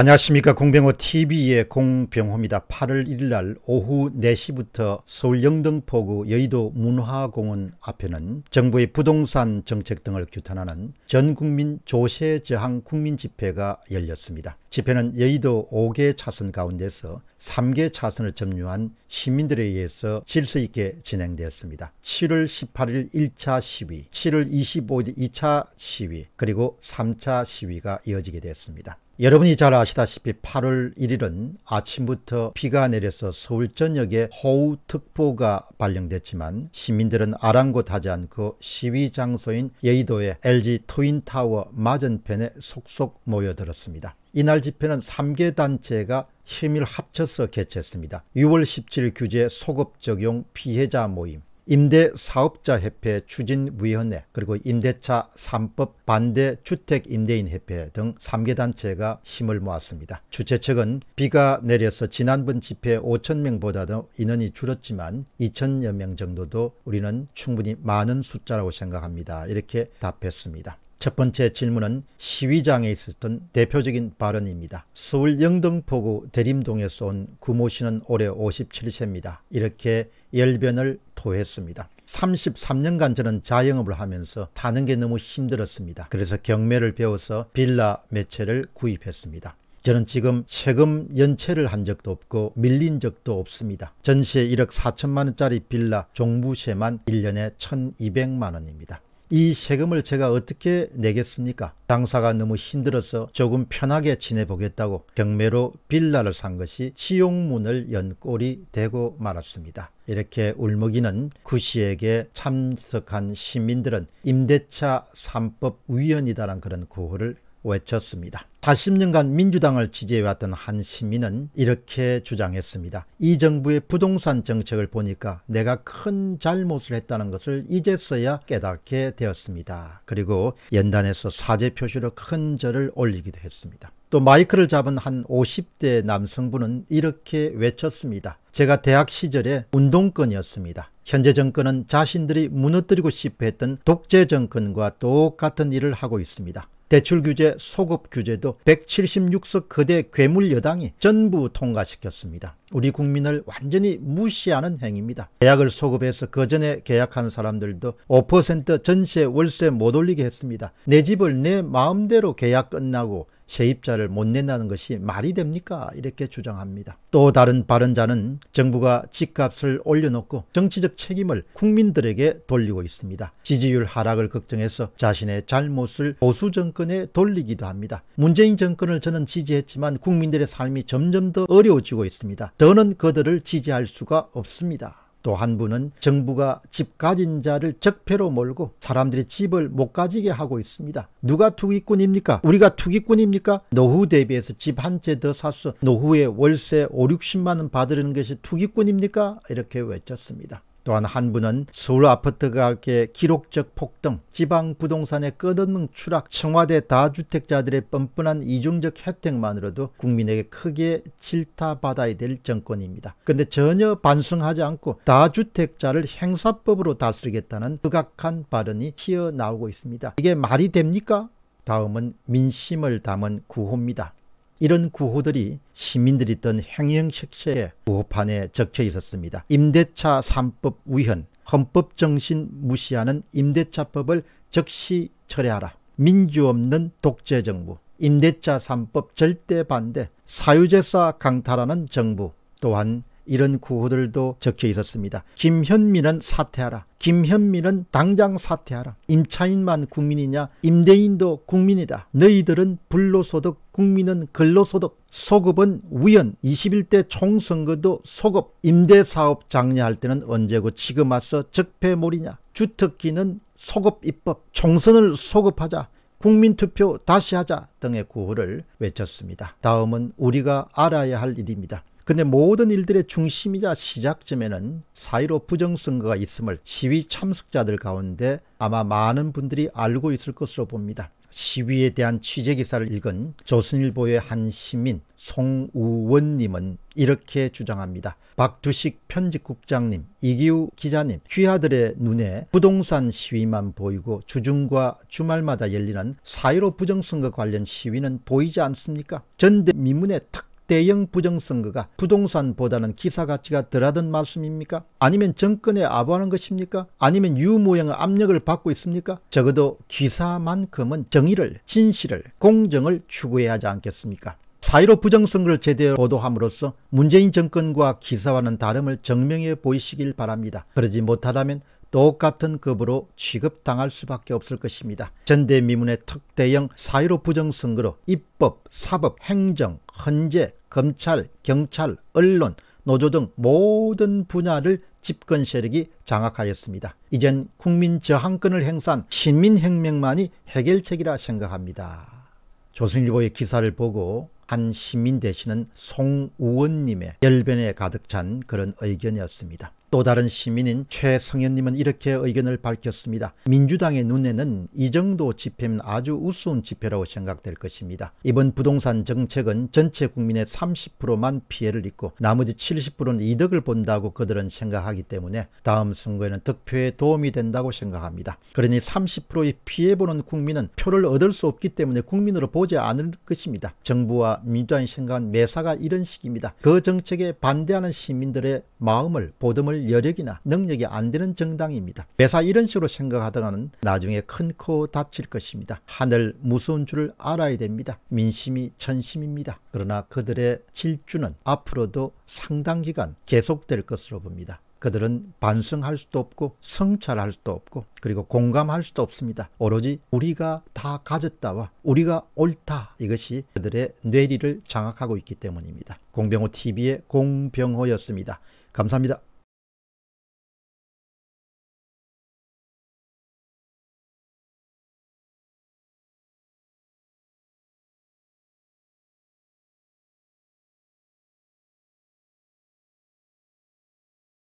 안녕하십니까 공병호TV의 공병호입니다. 8월 1일날 오후 4시부터 서울 영등포구 여의도 문화공원 앞에는 정부의 부동산 정책 등을 규탄하는 전국민 조세저항 국민집회가 열렸습니다. 집회는 여의도 5개 차선 가운데서 3개 차선을 점유한 시민들에 의해서 질서 있게 진행되었습니다. 7월 18일 1차 시위, 7월 25일 2차 시위, 그리고 3차 시위가 이어지게 되었습니다. 여러분이 잘 아시다시피 8월 1일은 아침부터 비가 내려서 서울 전역에 호우특보가 발령됐지만 시민들은 아랑곳하지 않고 시위 장소인 여의도의 LG 트윈타워 맞은편에 속속 모여들었습니다. 이날 집회는 3개 단체가 힘을 합쳐서 개최했습니다. 6월 17일 규제 소급 적용 피해자 모임, 임대사업자협회 추진위원회 그리고 임대차 3법 반대 주택임대인협회 등 3개 단체가 힘을 모았습니다. 주최측은 비가 내려서 지난번 집회 5천명보다 도 인원이 줄었지만 2천여 명 정도도 우리는 충분히 많은 숫자라고 생각합니다. 이렇게 답했습니다. 첫 번째 질문은 시위장에 있었던 대표적인 발언입니다. 서울 영등포구 대림동에서 온 구모 씨는 올해 57세입니다. 이렇게 열변을 토했습니다. 33년간 저는 자영업을 하면서 사는 게 너무 힘들었습니다. 그래서 경매를 배워서 빌라 매체를 구입했습니다. 저는 지금 세금 연체를 한 적도 없고 밀린 적도 없습니다. 전세 1억 4천만 원짜리 빌라 종부세만 1년에 1200만 원입니다. 이 세금을 제가 어떻게 내겠습니까? 당사가 너무 힘들어서 조금 편하게 지내보겠다고 경매로 빌라를 산 것이 치용문을 연 꼴이 되고 말았습니다. 이렇게 울먹이는 구씨에게 참석한 시민들은 임대차 3법 위헌이다란 그런 구호를 외쳤습니다. 40년간 민주당을 지지해왔던 한 시민은 이렇게 주장했습니다. 이 정부의 부동산 정책을 보니까 내가 큰 잘못을 했다는 것을 이제서야 깨닫게 되었습니다. 그리고 연단에서 사죄 표시로 큰 절을 올리기도 했습니다. 또 마이크를 잡은 한 50대 남성분은 이렇게 외쳤습니다. 제가 대학 시절에 운동권이었습니다. 현재 정권은 자신들이 무너뜨리고 싶어 했던 독재 정권과 똑같은 일을 하고 있습니다. 대출 규제, 소급 규제도 176석 거대 괴물 여당이 전부 통과시켰습니다. 우리 국민을 완전히 무시하는 행위입니다. 계약을 소급해서 그전에 계약한 사람들도 5% 전세 월세 못 올리게 했습니다. 내 집을 내 마음대로 계약 끝나고 세입자를 못 낸다는 것이 말이 됩니까? 이렇게 주장합니다. 또 다른 발언자는 정부가 집값을 올려놓고 정치적 책임을 국민들에게 돌리고 있습니다. 지지율 하락을 걱정해서 자신의 잘못을 보수 정권에 돌리기도 합니다. 문재인 정권을 저는 지지했지만 국민들의 삶이 점점 더 어려워지고 있습니다. 저는 그들을 지지할 수가 없습니다. 또한 분은 정부가 집 가진 자를 적폐로 몰고 사람들이 집을 못 가지게 하고 있습니다. 누가 투기꾼입니까? 우리가 투기꾼입니까? 노후 대비해서 집 한 채 더 사서 노후에 월세 5, 60만원 받으려는 것이 투기꾼입니까? 이렇게 외쳤습니다. 또한 한 분은 서울 아파트 가격의 기록적 폭등, 지방 부동산의 끝없는 추락, 청와대 다주택자들의 뻔뻔한 이중적 혜택만으로도 국민에게 크게 질타받아야 될 정권입니다. 그런데 전혀 반성하지 않고 다주택자를 행사법으로 다스리겠다는 극악한 발언이 튀어나오고 있습니다. 이게 말이 됩니까? 다음은 민심을 담은 구호입니다. 이런 구호들이 시민들이 있던 행영식체의 구호판에 적혀 있었습니다. 임대차 3법 위헌, 헌법 정신 무시하는 임대차법을 즉시 철회하라. 민주 없는 독재 정부, 임대차 3법 절대 반대, 사유제사 강탈하는 정부, 또한 이런 구호들도 적혀 있었습니다. 김현민은 사퇴하라. 김현민은 당장 사퇴하라. 임차인만 국민이냐? 임대인도 국민이다. 너희들은 불로소득, 국민은 근로소득, 소급은 우연, 21대 총선거도 소급, 임대사업 장려할 때는 언제고 지금 와서 적폐몰이냐? 주특기는 소급 입법, 총선을 소급하자. 국민투표 다시 하자 등의 구호를 외쳤습니다. 다음은 우리가 알아야 할 일입니다. 근데 모든 일들의 중심이자 시작점에는 사이로 부정선거가 있음을 시위 참석자들 가운데 아마 많은 분들이 알고 있을 것으로 봅니다. 시위에 대한 취재 기사를 읽은 조선일보의 한 시민 송우원님은 이렇게 주장합니다. 박두식 편집국장님, 이기우 기자님, 귀하들의 눈에 부동산 시위만 보이고 주중과 주말마다 열리는 사회로 부정선거 관련 시위는 보이지 않습니까? 전대미문의 특 대형 부정선거가 부동산보다는 기사 가치가 덜하던 말씀입니까? 아니면 정권에 아부하는 것입니까? 아니면 유무형의 압력을 받고 있습니까? 적어도 기사만큼은 정의를, 진실을, 공정을 추구해야 하지 않겠습니까? 사이로 부정선거를 제대로 보도함으로써 문재인 정권과 기사와는 다름을 증명해 보이시길 바랍니다. 그러지 못하다면 똑같은 급으로 취급당할 수밖에 없을 것입니다. 전대미문의 특대형 사유로 부정선거로 입법, 사법, 행정, 헌재, 검찰, 경찰, 언론, 노조 등 모든 분야를 집권 세력이 장악하였습니다. 이젠 국민 저항권을 행사한 신민혁명만이 해결책이라 생각합니다. 조선일보의 기사를 보고 한 시민 대신은 송우원님의 열변에 가득 찬 그런 의견이었습니다. 또 다른 시민인 최성현님은 이렇게 의견을 밝혔습니다. 민주당의 눈에는 이 정도 집회는 아주 우스운 집회라고 생각될 것입니다. 이번 부동산 정책은 전체 국민의 30%만 피해를 입고 나머지 70%는 이득을 본다고 그들은 생각하기 때문에 다음 선거에는 득표에 도움이 된다고 생각합니다. 그러니 30%의 피해보는 국민은 표를 얻을 수 없기 때문에 국민으로 보지 않을 것입니다. 정부와 민주당이 생각한 매사가 이런 식입니다. 그 정책에 반대하는 시민들의 마음을 보듬을 할 여력이나 능력이 안 되는 정당입니다. 매사 이런 식으로 생각하다가는 나중에 큰 코 다칠 것입니다. 하늘 무서운 줄 알아야 됩니다. 민심이 천심입니다. 그러나 그들의 질주는 앞으로도 상당 기간 계속될 것으로 봅니다. 그들은 반성할 수도 없고 성찰할 수도 없고 그리고 공감할 수도 없습니다. 오로지 우리가 다 가졌다와 우리가 옳다 이것이 그들의 뇌리를 장악하고 있기 때문입니다. 공병호 TV의 공병호였습니다. 감사합니다.